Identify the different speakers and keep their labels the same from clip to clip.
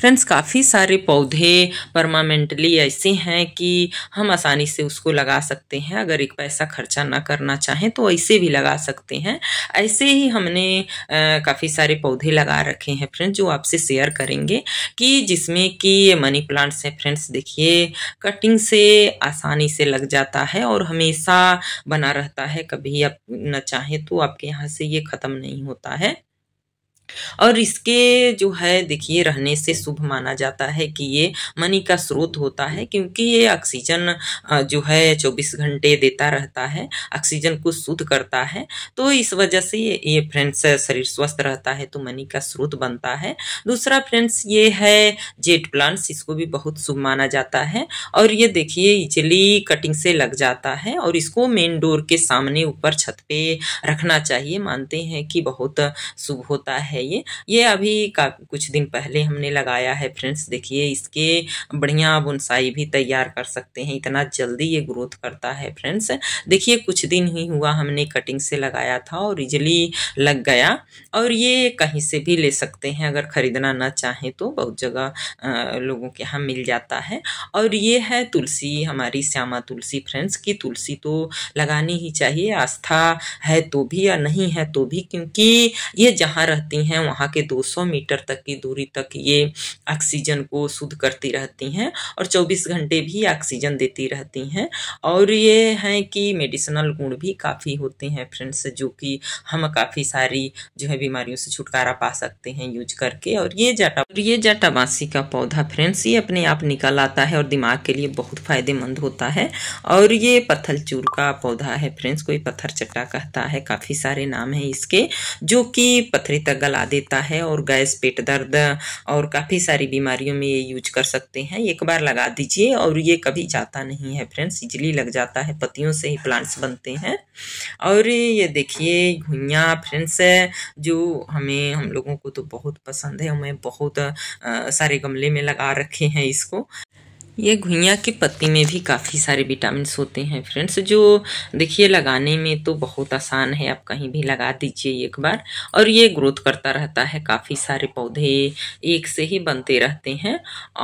Speaker 1: friends काफ़ी सारे पौधे परमानेंटली ऐसे हैं कि हम आसानी से उसको लगा सकते हैं अगर एक पैसा खर्चा ना करना चाहें तो ऐसे भी लगा सकते हैं ऐसे ही हमने काफ़ी सारे पौधे लगा रखे हैं फ्रेंड्स जो आपसे शेयर करेंगे कि जिसमें कि ये मनी प्लांट्स हैं फ्रेंड्स देखिए कटिंग से आसानी से लग जाता है और हमेशा बना रहता है कभी आप न चाहें तो आपके यहाँ से ये ख़त्म नहीं होता है और इसके जो है देखिए रहने से शुभ माना जाता है कि ये मनी का स्रोत होता है क्योंकि ये ऑक्सीजन जो है 24 घंटे देता रहता है ऑक्सीजन को शुद्ध करता है तो इस वजह से ये ये फ्रेंड्स शरीर स्वस्थ रहता है तो मनी का स्रोत बनता है दूसरा फ्रेंड्स ये है जेट प्लांट्स इसको भी बहुत शुभ माना जाता है और ये देखिए इजली कटिंग से लग जाता है और इसको मेन डोर के सामने ऊपर छत पे रखना चाहिए मानते हैं कि बहुत शुभ होता है है ये ये अभी का कुछ दिन पहले हमने लगाया है फ्रेंड्स देखिए इसके बढ़िया बुनसाई भी तैयार कर सकते हैं इतना जल्दी ये ग्रोथ करता है फ्रेंड्स देखिए कुछ दिन ही हुआ हमने कटिंग से लगाया था और इजली लग गया और ये कहीं से भी ले सकते हैं अगर ख़रीदना ना चाहें तो बहुत जगह लोगों के यहाँ मिल जाता है और ये है तुलसी हमारी श्यामा तुलसी फ्रेंड्स की तुलसी तो लगानी ही चाहिए आस्था है तो भी या नहीं है तो भी क्योंकि ये जहाँ रहती हैं वहाँ के 200 मीटर तक की दूरी तक ये ऑक्सीजन को शुद्ध करती रहती हैं और 24 घंटे भी ऑक्सीजन देती रहती हैं और ये हैं कि मेडिसिनल गुण भी काफ़ी होते हैं फ्रेंड्स जो कि हम काफ़ी सारी जो है बीमारियों से छुटकारा पा सकते हैं यूज करके और ये जटा और ये जाटाबासी का पौधा फ्रेंड्स ये अपने आप निकल आता है और दिमाग के लिए बहुत फ़ायदेमंद होता है और ये चूर का पौधा है फ्रेंड्स कोई पत्थर चट्टा कहता है काफ़ी सारे नाम हैं इसके जो कि पथरी तक गला चला देता है और गैस पेट दर्द और काफ़ी सारी बीमारियों में ये यूज कर सकते हैं एक बार लगा दीजिए और ये कभी जाता नहीं है फ्रेंड्स इजली लग जाता है पतियों से ही प्लांट्स बनते हैं और ये देखिए घुइया फ्रेंड्स जो हमें हम लोगों को तो बहुत पसंद है हमें बहुत सारे गमले में लगा रखे हैं इसको ये घुइया के पत्ती में भी काफ़ी सारे विटामिन होते हैं फ्रेंड्स जो देखिए लगाने में तो बहुत आसान है आप कहीं भी लगा दीजिए एक बार और ये ग्रोथ करता रहता है काफ़ी सारे पौधे एक से ही बनते रहते हैं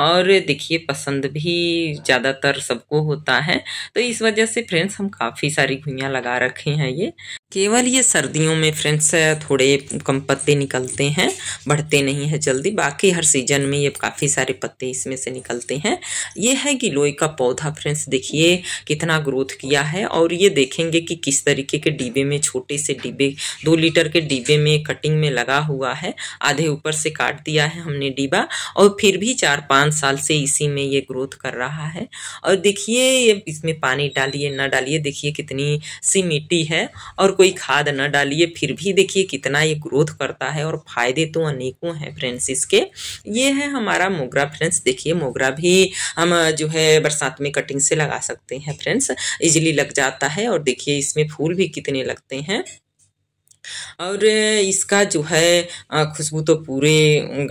Speaker 1: और देखिए पसंद भी ज़्यादातर सबको होता है तो इस वजह से फ्रेंड्स हम काफ़ी सारी घुइयाँ लगा रखे हैं ये केवल ये सर्दियों में फ्रेंड्स थोड़े कम पत्ते निकलते हैं बढ़ते नहीं है जल्दी बाकी हर सीजन में ये काफ़ी सारे पत्ते इसमें से निकलते हैं ये है गिलोय का पौधा फ्रेंड्स देखिए कितना ग्रोथ किया है और ये देखेंगे कि किस तरीके के डिब्बे में छोटे से डिब्बे दो लीटर के डिब्बे में कटिंग में लगा हुआ है आधे ऊपर से काट दिया है हमने डिब्बा और फिर भी चार पाँच साल से इसी में ये ग्रोथ कर रहा है और देखिए ये इसमें पानी डालिए ना डालिए देखिए कितनी सी मिट्टी है और कोई खाद न डालिए फिर भी देखिए कितना ये ग्रोथ करता है और फायदे तो अनेकों हैं फ्रेंड्स इसके ये है हमारा मोगरा फ्रेंड्स देखिए मोगरा भी हम जो है बरसात में कटिंग से लगा सकते हैं फ्रेंड्स इजिली लग जाता है और देखिए इसमें फूल भी कितने लगते हैं और इसका जो है खुशबू तो पूरे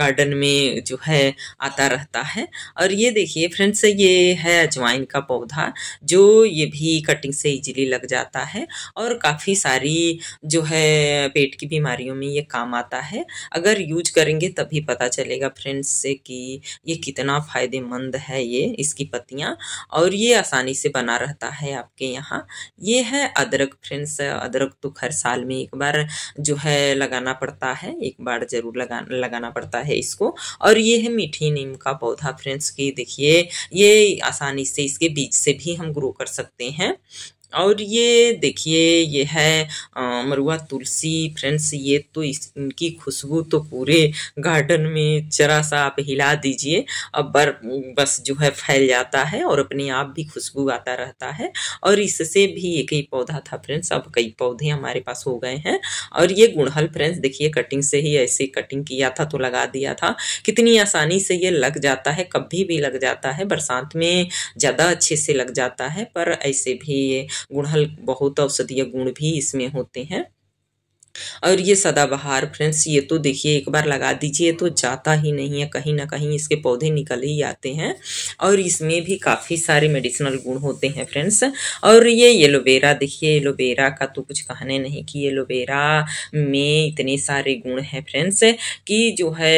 Speaker 1: गार्डन में जो है आता रहता है और ये देखिए फ्रेंड्स ये है अजवाइन का पौधा जो ये भी कटिंग से इजीली लग जाता है और काफ़ी सारी जो है पेट की बीमारियों में ये काम आता है अगर यूज करेंगे तभी पता चलेगा फ्रेंड्स कि ये कितना फ़ायदेमंद है ये इसकी पत्तियाँ और ये आसानी से बना रहता है आपके यहाँ ये है अदरक फ्रेंड्स अदरक तो हर साल में एक बार जो है लगाना पड़ता है एक बार ज़रूर लगा लगाना पड़ता है इसको और ये है मीठी नीम का पौधा फ्रेंड्स की देखिए ये आसानी से इसके बीज से भी हम ग्रो कर सकते हैं और ये देखिए ये है मरुआ तुलसी फ्रेंड्स ये तो इस इनकी खुशबू तो पूरे गार्डन में जरा सा आप हिला दीजिए अब बर बस जो है फैल जाता है और अपने आप भी खुशबू आता रहता है और इससे भी एक ही पौधा था फ्रेंड्स अब कई पौधे हमारे पास हो गए हैं और ये गुड़हल फ्रेंड्स देखिए कटिंग से ही ऐसे कटिंग किया था तो लगा दिया था कितनी आसानी से ये लग जाता है कभी भी लग जाता है बरसात में ज़्यादा अच्छे से लग जाता है पर ऐसे भी ये गुड़हल बहुत औषधीय गुण भी इसमें होते हैं और ये सदाबहार फ्रेंड्स ये तो देखिए एक बार लगा दीजिए तो जाता ही नहीं है कहीं ना कहीं इसके पौधे निकल ही आते हैं और इसमें भी काफ़ी सारे मेडिसिनल गुण होते हैं फ्रेंड्स और ये एलोवेरा देखिए एलोवेरा का तो कुछ कहने नहीं कि एलोवेरा में इतने सारे गुण हैं फ्रेंड्स कि जो है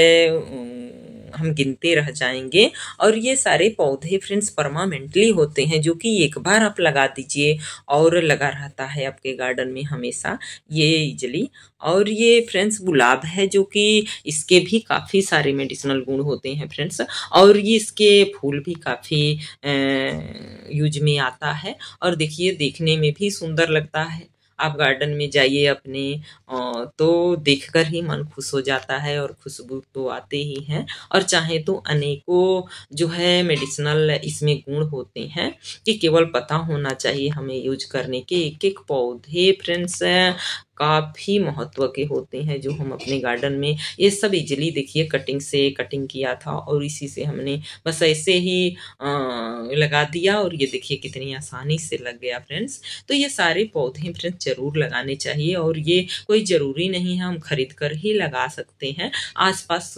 Speaker 1: हम गिनते रह जाएंगे और ये सारे पौधे फ्रेंड्स परमानेंटली होते हैं जो कि एक बार आप लगा दीजिए और लगा रहता है आपके गार्डन में हमेशा ये इजली और ये फ्रेंड्स गुलाब है जो कि इसके भी काफ़ी सारे मेडिसिनल गुण होते हैं फ्रेंड्स और ये इसके फूल भी काफ़ी यूज में आता है और देखिए देखने में भी सुंदर लगता है आप गार्डन में जाइए अपने तो देखकर ही मन खुश हो जाता है और खुशबू तो आते ही हैं और चाहे तो अनेकों जो है मेडिसिनल इसमें गुण होते हैं कि केवल पता होना चाहिए हमें यूज करने के एक एक पौधे फ्रेंड्स काफ़ी महत्व के होते हैं जो हम अपने गार्डन में ये सब इजली देखिए कटिंग से कटिंग किया था और इसी से हमने बस ऐसे ही आ, लगा दिया और ये देखिए कितनी आसानी से लग गया फ्रेंड्स तो ये सारे पौधे फ्रेंड्स ज़रूर लगाने चाहिए और ये कोई ज़रूरी नहीं है हम खरीद कर ही लगा सकते हैं आसपास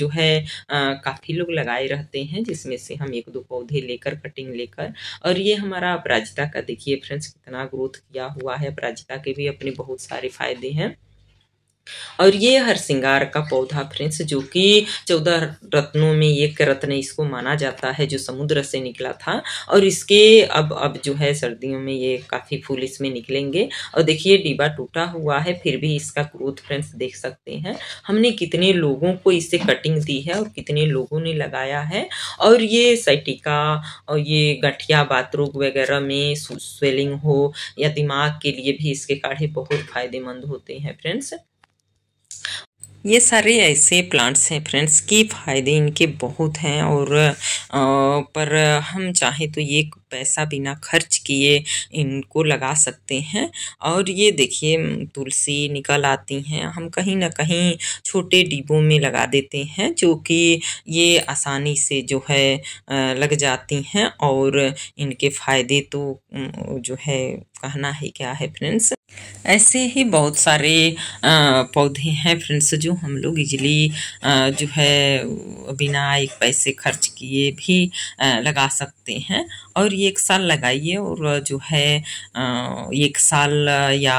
Speaker 1: जो है काफ़ी लोग लगाए रहते हैं जिसमें से हम एक दो पौधे लेकर कटिंग लेकर और ये हमारा अपराजिता का देखिए फ्रेंड्स कितना ग्रोथ किया हुआ है अपराजिता के भी अपने बहुत सारे फ़ायदे हैं और ये हर श्रृंगार का पौधा फ्रेंड्स जो कि चौदह रत्नों में एक रत्न इसको माना जाता है जो समुद्र से निकला था और इसके अब अब जो है सर्दियों में ये काफ़ी फूल इसमें निकलेंगे और देखिए डिब्बा टूटा हुआ है फिर भी इसका ग्रोथ फ्रेंड्स देख सकते हैं हमने कितने लोगों को इससे कटिंग दी है और कितने लोगों ने लगाया है और ये साइटिका और ये गठिया बाथरूम वगैरह में स्वेलिंग हो या दिमाग के लिए भी इसके काढ़े बहुत फ़ायदेमंद होते हैं फ्रेंड्स ये सारे ऐसे प्लांट्स हैं फ्रेंड्स कि फ़ायदे इनके बहुत हैं और आ, पर हम चाहे तो ये पैसा बिना खर्च किए इनको लगा सकते हैं और ये देखिए तुलसी निकल आती हैं हम कहीं ना कहीं छोटे डिब्बों में लगा देते हैं जो कि ये आसानी से जो है लग जाती हैं और इनके फ़ायदे तो जो है कहना ही क्या है फ्रेंड्स ऐसे ही बहुत सारे पौधे हैं फ्रेंड्स जो हम लोग इजली जो है बिना एक पैसे खर्च किए भी लगा सकते हैं और ये एक साल लगाइए और जो है एक साल या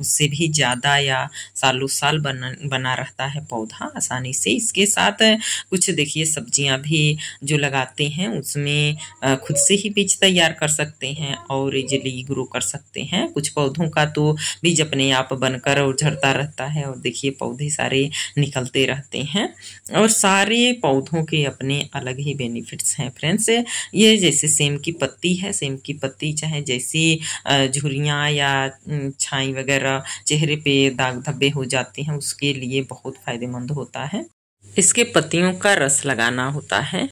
Speaker 1: उससे भी ज़्यादा या सालों साल बना बना रहता है पौधा आसानी से इसके साथ कुछ देखिए सब्जियां भी जो लगाते हैं उसमें खुद से ही बीज तैयार कर सकते हैं और इजली ग्रो कर सकते सकते हैं कुछ पौधों का तो बीज अपने आप बनकर और झड़ता रहता है और देखिए पौधे सारे निकलते रहते हैं और सारे पौधों के अपने अलग ही बेनिफिट्स हैं फ्रेंड्स ये जैसे सेम की पत्ती है सेम की पत्ती चाहे जैसी झुरियाँ या छाई वगैरह चेहरे पे दाग धब्बे हो जाते हैं उसके लिए बहुत फ़ायदेमंद होता है इसके पत्तियों का रस लगाना होता है